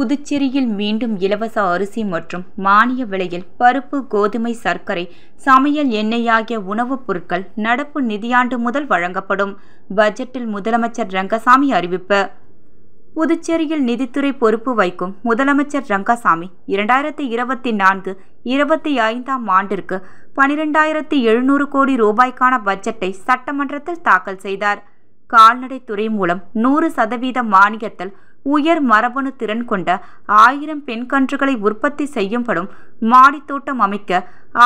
புதுச்சேரியில் மீண்டும் இலவச அரிசி மற்றும் மானிய விலையில் பருப்பு கோதுமை சர்க்கரை சமையல் எண்ணெய் ஆகிய உணவுப் பொருட்கள் நடப்பு நிதியாண்டு முதல் வழங்கப்படும் பட்ஜெட்டில் முதலமைச்சர் ரங்கசாமி அறிவிப்பு புதுச்சேரியில் நிதித்துறை பொறுப்பு வைக்கும் முதலமைச்சர் ரங்கசாமி இரண்டாயிரத்தி இருபத்தி நான்கு இருபத்தி ஐந்தாம் ஆண்டிற்கு பனிரெண்டாயிரத்தி எழுநூறு கோடி ரூபாய்க்கான பட்ஜெட்டை சட்டமன்றத்தில் தாக்கல் செய்தார் கால்நடைத்துறை மூலம் நூறு சதவீத மானியத்தில் உயர் மரபணு திறன் கொண்ட ஆயிரம் பெண்கன்றுகளை உற்பத்தி செய்யும்படும் மாடித்தோட்டம் அமைக்க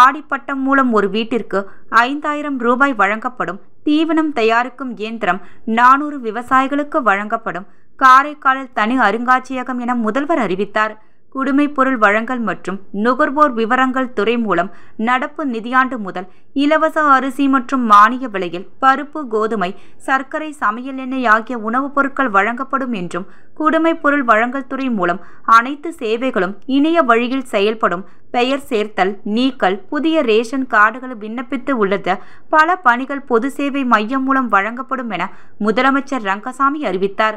ஆடிப்பட்டம் மூலம் ஒரு வீட்டிற்கு ஐந்தாயிரம் ரூபாய் வழங்கப்படும் தீவனம் தயாரிக்கும் இயந்திரம் நானூறு விவசாயிகளுக்கு வழங்கப்படும் காரைக்காலில் தனி அருங்காட்சியகம் என முதல்வர் அறிவித்தார் குடிமை பொருள் வழங்கல் மற்றும் நுகர்வோர் விவரங்கள் துறை மூலம் நடப்பு நிதியாண்டு முதல் இலவச அரிசி மற்றும் மானிய விலையில் பருப்பு கோதுமை சர்க்கரை சமையல் எண்ணெய் ஆகிய உணவுப் பொருட்கள் வழங்கப்படும் என்றும் குடிமை பொருள் வழங்கல் துறை மூலம் அனைத்து சேவைகளும் இணைய வழியில் செயல்படும் பெயர் சேர்த்தல் நீக்கல் புதிய ரேஷன் கார்டுகளை விண்ணப்பித்து உள்ளது பல பணிகள் பொது சேவை மையம் மூலம் வழங்கப்படும் என முதலமைச்சர் ரங்கசாமி அறிவித்தார்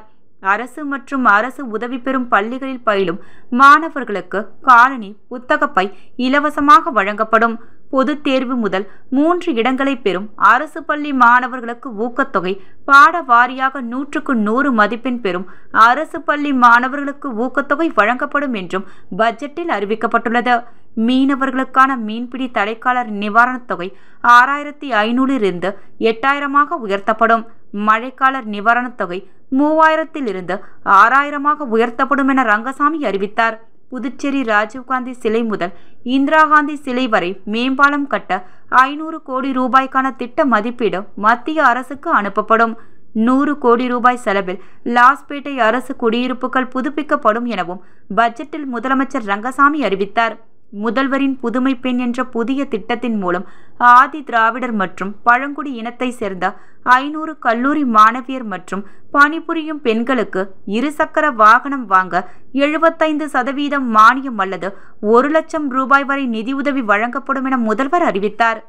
அரசு மற்றும் அரசு உதவி பெறும் பள்ளிகளில் பயிலும் மாணவர்களுக்கு காலனி புத்தகப்பை இலவசமாக வழங்கப்படும் பொது தேர்வு முதல் மூன்று இடங்களை பெறும் அரசு பள்ளி மாணவர்களுக்கு ஊக்கத்தொகை பாட வாரியாக நூற்றுக்கு நூறு மதிப்பெண் பெறும் அரசு பள்ளி மாணவர்களுக்கு ஊக்கத்தொகை வழங்கப்படும் என்றும் பட்ஜெட்டில் அறிவிக்கப்பட்டுள்ளது மீனவர்களுக்கான மீன்பிடி தடைக்காலர் நிவாரணத் தொகை ஆறாயிரத்தி ஐநூறிலிருந்து எட்டாயிரமாக உயர்த்தப்படும் மழைக்கால நிவாரணத் தொகை மூவாயிரத்திலிருந்து ஆறாயிரமாக உயர்த்தப்படும் என ரங்கசாமி அறிவித்தார் புதுச்சேரி ராஜீவ்காந்தி சிலை முதல் இந்திரா காந்தி சிலை வரை மேம்பாலம் கட்ட ஐநூறு கோடி ரூபாய்க்கான திட்ட மதிப்பீடு மத்திய அரசுக்கு அனுப்பப்படும் நூறு கோடி ரூபாய் செலவில் லாஸ்பேட்டை அரசு குடியிருப்புகள் புதுப்பிக்கப்படும் எனவும் பட்ஜெட்டில் முதலமைச்சர் ரங்கசாமி அறிவித்தார் முதல்வரின் புதுமை பெண் என்ற புதிய திட்டத்தின் மூலம் ஆதி திராவிடர் மற்றும் பழங்குடி இனத்தை சேர்ந்த ஐநூறு கல்லூரி மாணவியர் மற்றும் பணிபுரியும் பெண்களுக்கு இருசக்கர வாகனம் வாங்க எழுபத்தைந்து சதவீதம் மானியம் அல்லது ஒரு லட்சம் ரூபாய் வரை நிதியுதவி வழங்கப்படும் என முதல்வர் அறிவித்தார்